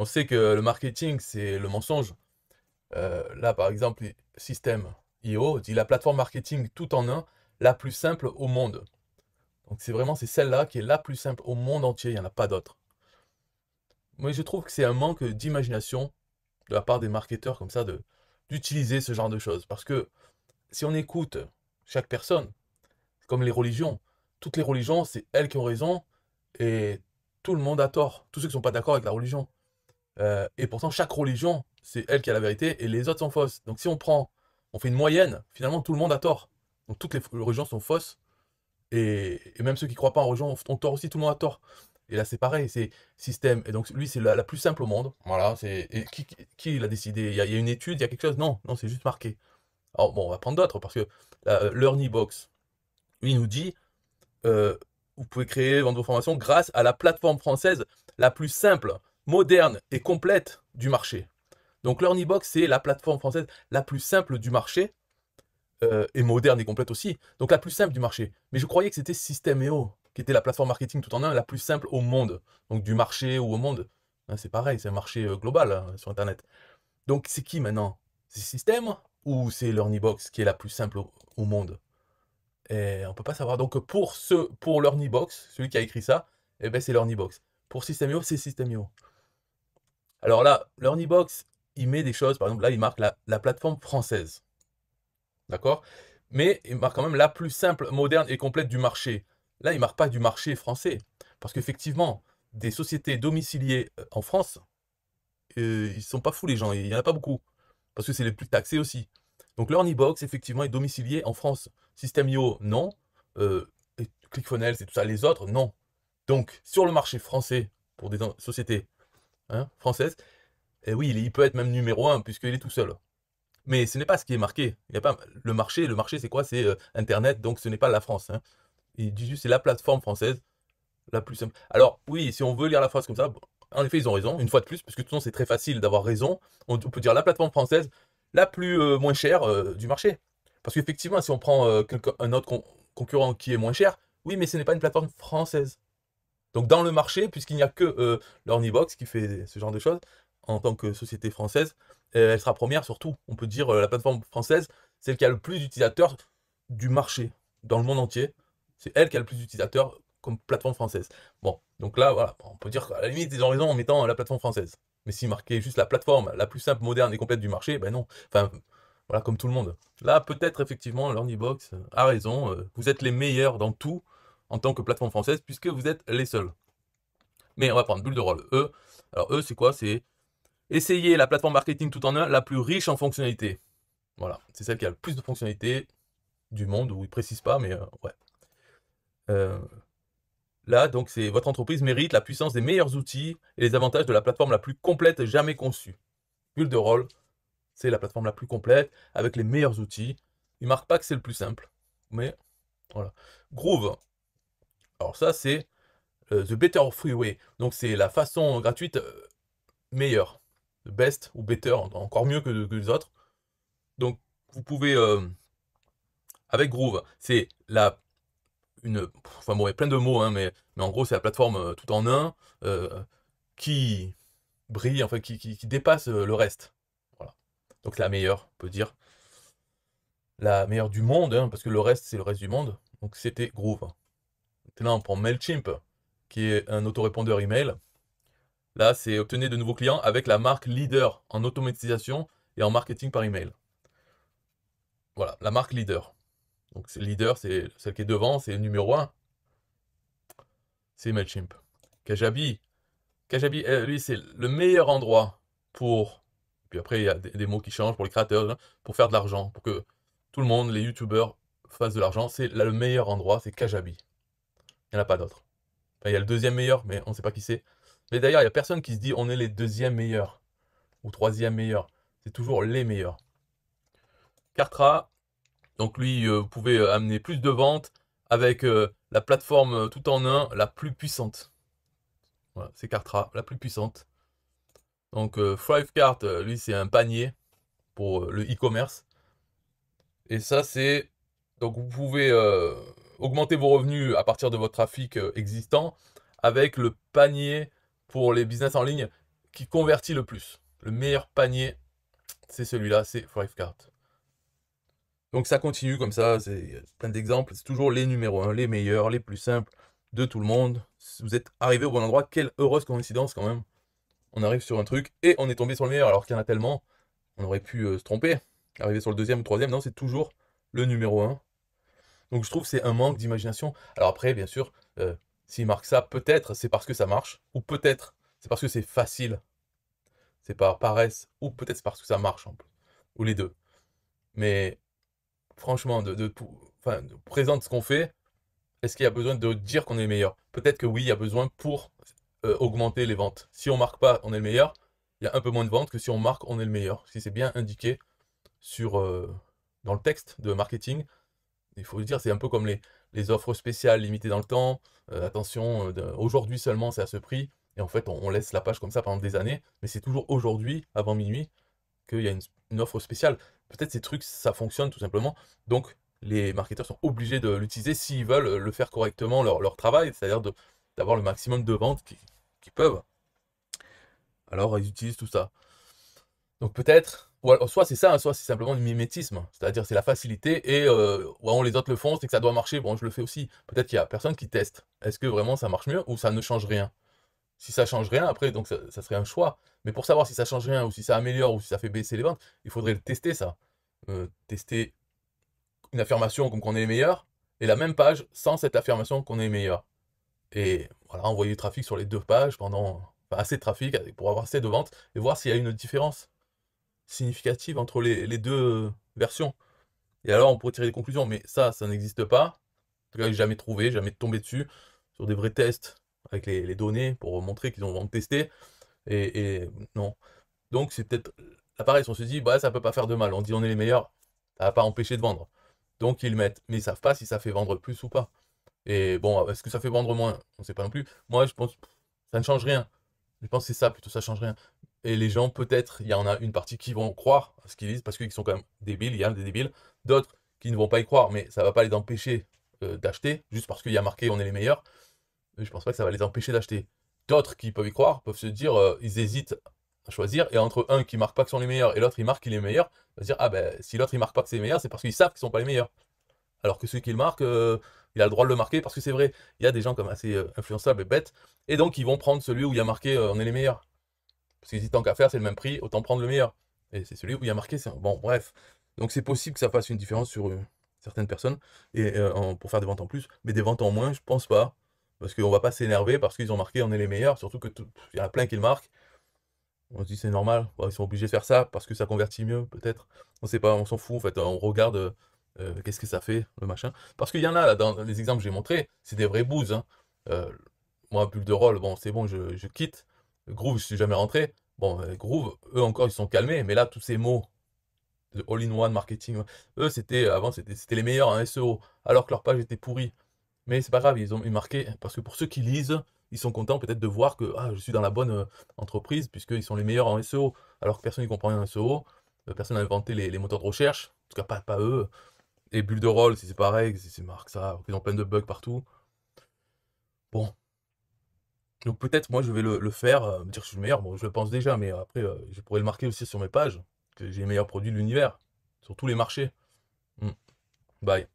On sait que le marketing, c'est le mensonge. Euh, là, par exemple, système IO dit la plateforme marketing tout en un, la plus simple au monde. Donc c'est vraiment celle-là qui est la plus simple au monde entier, il n'y en a pas d'autre. Mais je trouve que c'est un manque d'imagination de la part des marketeurs comme ça d'utiliser ce genre de choses. Parce que si on écoute chaque personne, comme les religions, toutes les religions, c'est elles qui ont raison et tout le monde a tort. Tous ceux qui ne sont pas d'accord avec la religion. Euh, et pourtant, chaque religion, c'est elle qui a la vérité et les autres sont fausses. Donc si on prend, on fait une moyenne, finalement, tout le monde a tort. Donc toutes les religions sont fausses. Et, même ceux qui ne croient pas en religion ont tort aussi, tout le monde a tort. Et là, c'est pareil, c'est système. Et donc, lui, c'est la, plus simple au monde. Voilà, c'est qui, l'a décidé il y, a, une étude, il y a quelque chose Non, non, c'est juste marqué. Alors, bon, on va prendre d'autres parce que euh, Box, lui nous dit euh, vous pouvez créer, vendre vos formations grâce à la plateforme française la plus simple moderne et complète du marché. Donc l'Ornibox, c'est la plateforme française la plus simple du marché, euh, et moderne et complète aussi, donc la plus simple du marché. Mais je croyais que c'était Systemeo, qui était la plateforme marketing tout en un, la plus simple au monde, donc du marché ou au monde. Hein, c'est pareil, c'est un marché euh, global hein, sur Internet. Donc c'est qui maintenant C'est système ou c'est l'Ornibox qui est la plus simple au, monde et on peut pas savoir. Donc pour ce, pour celui qui a écrit ça, eh ben c'est l'Ornibox. Pour Systemeo, c'est Systemeo. Alors là, l'Earnybox, il met des choses, par exemple, là, il marque la, plateforme française. D'accord Mais il marque quand même la plus simple, moderne et complète du marché. Là, il ne marque pas du marché français. Parce qu'effectivement, des sociétés domiciliées euh, en France, ils euh, ils sont pas fous les gens, il n'y en a pas beaucoup. Parce que c'est les plus taxés aussi. Donc l'Earnybox, effectivement, est domicilié en France. System.io, non. Euh, ClickFunnels et tout ça, les autres, non. Donc, sur le marché français, pour des sociétés Hein, française. Et oui, il peut être même numéro un puisqu'il est tout seul. Mais ce n'est pas ce qui est marqué. Il y a pas le marché. Le marché, c'est quoi C'est euh, Internet. Donc, ce n'est pas la France. Hein. Et juste c'est la plateforme française la plus simple. Alors, oui, si on veut lire la phrase comme ça, en effet, ils ont raison. Une fois de plus, parce que tout le temps, c'est très facile d'avoir raison. On, peut dire la plateforme française la plus euh, moins chère euh, du marché. Parce qu'effectivement, si on prend un autre concurrent qui est moins cher, oui, mais ce n'est pas une plateforme française. Donc dans le marché, puisqu'il n'y a que euh, l'Ornibox qui fait ce genre de choses, en tant que société française, euh, elle sera première surtout. On peut dire euh, la plateforme française, c'est celle qui a le plus d'utilisateurs du marché dans le monde entier. C'est elle qui a le plus d'utilisateurs comme plateforme française. Bon, donc là, voilà, on peut dire qu'à la limite, ils ont raison en mettant la plateforme française. Mais si marquaient juste la plateforme la plus simple, moderne et complète du marché, ben non. Enfin, voilà, comme tout le monde. Là, peut-être effectivement, l'Ornibox a raison. Euh, vous êtes les meilleurs dans tout en tant que plateforme française, puisque vous êtes les seuls. Mais on va prendre Bulle de Rôle, E. Alors, E, c'est quoi C'est essayer la plateforme marketing tout en un la plus riche en fonctionnalités. Voilà, c'est celle qui a le plus de fonctionnalités du monde, où ils ne précisent pas, mais euh, ouais. Euh, là, donc, c'est votre entreprise mérite la puissance des meilleurs outils et les avantages de la plateforme la plus complète jamais conçue. Bulle de Rôle, c'est la plateforme la plus complète, avec les meilleurs outils. Il ne marque pas que c'est le plus simple, mais voilà. Groove, alors ça, c'est euh, The Better Freeway. Donc c'est la façon gratuite euh, meilleure. The best ou better, encore mieux que, les autres. Donc vous pouvez... Euh, avec Groove, c'est la... Une, enfin bon, il plein de mots, hein, mais, en gros, c'est la plateforme tout en un qui brille, enfin qui, qui, dépasse le reste. Voilà. Donc la meilleure, on peut dire. La meilleure du monde, hein, parce que le reste, c'est le reste du monde. Donc c'était Groove. Maintenant, on prend MailChimp, qui est un autorépondeur email. Là, c'est obtenir de nouveaux clients avec la marque leader en automatisation et en marketing par email. Voilà, la marque leader. Donc, leader, c'est celle qui est devant, c'est le numéro 1. C'est MailChimp. Kajabi. Kajabi, euh, lui, c'est le meilleur endroit pour. Puis après, il y a des, mots qui changent pour les créateurs, hein, pour faire de l'argent, pour que tout le monde, les youtubeurs, fassent de l'argent. C'est le meilleur endroit, c'est Kajabi. Il n'y en a pas d'autres. il y a le deuxième meilleur, mais on ne sait pas qui c'est. Mais d'ailleurs, il n'y a personne qui se dit on est les deuxièmes meilleurs ou troisième meilleurs. C'est toujours les meilleurs. Cartra, donc lui, euh, vous pouvez euh, amener plus de ventes avec euh, la plateforme tout en un la plus puissante. Voilà, c'est Cartra, la plus puissante. Donc Fivecart lui, c'est un panier pour le e-commerce. Et ça, c'est. Donc vous pouvez augmenter vos revenus à partir de votre trafic euh, existant avec le panier pour les business en ligne qui convertit le plus. Le meilleur panier, c'est celui-là, c'est Thrivecart. Donc ça continue comme ça, c'est plein d'exemples, c'est toujours les numéros 1, les meilleurs, les plus simples de tout le monde. Vous êtes arrivé au bon endroit, quelle heureuse coïncidence quand même. On arrive sur un truc et on est tombé sur le meilleur alors qu'il y en a tellement, on aurait pu euh, se tromper. Arriver sur le deuxième ou troisième, non, c'est toujours le numéro 1. Donc je trouve que c'est un manque d'imagination. Alors après, bien sûr, s'ils euh, s'il marque ça, peut-être c'est parce que ça marche, ou peut-être c'est parce que c'est facile, c'est par paresse, ou peut-être c'est parce que ça marche en plus, ou les deux. Mais franchement, de, de, présente ce qu'on fait, est-ce qu'il y a besoin de dire qu'on est le meilleur Peut-être que oui, il y a besoin pour euh, augmenter les ventes. Si on marque pas, on est le meilleur. Il y a un peu moins de ventes que si on marque, on est le meilleur. Si c'est bien indiqué sur euh, dans le texte de marketing, il faut dire, c'est un peu comme les, offres spéciales limitées dans le temps. Euh, attention, euh, aujourd'hui seulement, c'est à ce prix. Et en fait, on, laisse la page comme ça pendant des années. Mais c'est toujours aujourd'hui, avant minuit, qu'il y a une, offre spéciale. Peut-être ces trucs, ça fonctionne tout simplement. Donc, les marketeurs sont obligés de l'utiliser s'ils veulent le faire correctement, leur, travail, c'est-à-dire d'avoir le maximum de ventes qu'ils peuvent. Alors, ils utilisent tout ça. Donc, peut-être soit c'est ça, hein, soit c'est simplement du mimétisme. C'est-à-dire c'est la facilité et euh, les autres le font, c'est que ça doit marcher, bon je le fais aussi. Peut-être qu'il y a personne qui teste. Est-ce que vraiment ça marche mieux ou ça ne change rien Si ça change rien, après, donc ça, serait un choix. Mais pour savoir si ça change rien ou si ça améliore ou si ça fait baisser les ventes, il faudrait le tester ça. Euh, tester une affirmation comme qu'on est les meilleurs et la même page sans cette affirmation qu'on est les meilleurs. Et voilà, envoyer du trafic sur les deux pages pendant assez de trafic pour avoir assez de ventes et voir s'il y a une différence significative entre les, deux euh, versions. Et alors, on pourrait tirer des conclusions, mais ça, ça n'existe pas. En tout cas, jamais trouvé, jamais tombé dessus, sur des vrais tests avec les, données pour montrer qu'ils ont vraiment testé. Et, et non. Donc, c'est peut-être. L'appareil, on se dit, bah, ça peut pas faire de mal. On dit, on est les meilleurs, ça va pas empêcher de vendre. Donc, ils mettent. Mais ils savent pas si ça fait vendre plus ou pas. Et bon, est-ce que ça fait vendre moins On sait pas non plus. Moi, je pense, ça ne change rien. Je pense que c'est ça plutôt, ça change rien. Et les gens, peut-être, il y en a une partie qui vont croire à ce qu'ils disent parce qu'ils sont quand même débiles, il y a des débiles. D'autres qui ne vont pas y croire, mais ça va pas les empêcher euh, d'acheter, juste parce qu'il y a marqué on est les meilleurs. Je pense pas que ça va les empêcher d'acheter. D'autres qui peuvent y croire peuvent se dire, euh, ils hésitent à choisir, et entre un qui marque pas que sont les meilleurs et l'autre il marque qu'il est meilleur, va dire, ah ben si l'autre il marque pas que c'est les meilleurs, c'est parce qu'ils savent qu'ils sont pas les meilleurs. Alors que celui qui le marque, euh, il a le droit de le marquer parce que c'est vrai. Il y a des gens comme assez influençables et bêtes, et donc ils vont prendre celui où il y a marqué on est les meilleurs. Parce que si tant qu'à faire, c'est le même prix, autant prendre le meilleur. Et c'est celui où il y a marqué. c'est Bon, bref. Donc c'est possible que ça fasse une différence sur euh, certaines personnes et euh, pour faire des ventes en plus, mais des ventes en moins, je pense pas. Parce qu'on va pas s'énerver parce qu'ils ont marqué on est les meilleurs, surtout que y en a plein qui le marquent. On se dit c'est normal, ils sont obligés de faire ça parce que ça convertit mieux, peut-être. On sait pas, on s'en fout en fait, on regarde euh, qu'est-ce que ça fait, le machin. Parce qu'il y en a là, dans les exemples que j'ai montrés, c'est des vrais bouses. Hein. moi, bulle de rôle, bon, c'est bon, je quitte. Groove, je suis jamais rentré. Bon, euh, Groove, eux encore, ils sont calmés, mais là, tous ces mots de all-in-one marketing, eux, c'était euh, avant, c'était les meilleurs en hein, SEO, alors que leur page était pourrie. Mais c'est pas grave, ils ont marqué, parce que pour ceux qui lisent, ils sont contents peut-être de voir que ah, je suis dans la bonne euh, entreprise, puisqu'ils sont les meilleurs en SEO, alors que personne ne comprend rien en SEO, personne n'a inventé les, moteurs de recherche, en tout cas pas, eux. Et Bulle de Roll, si c'est pareil, c'est marque ça, ils ont plein de bugs partout. Bon, donc peut-être moi je vais le, faire, me euh, dire que je suis le meilleur, bon je le pense déjà, mais euh, après euh, je pourrais le marquer aussi sur mes pages, que j'ai les meilleurs produits de l'univers, sur tous les marchés. Mmh. Bye.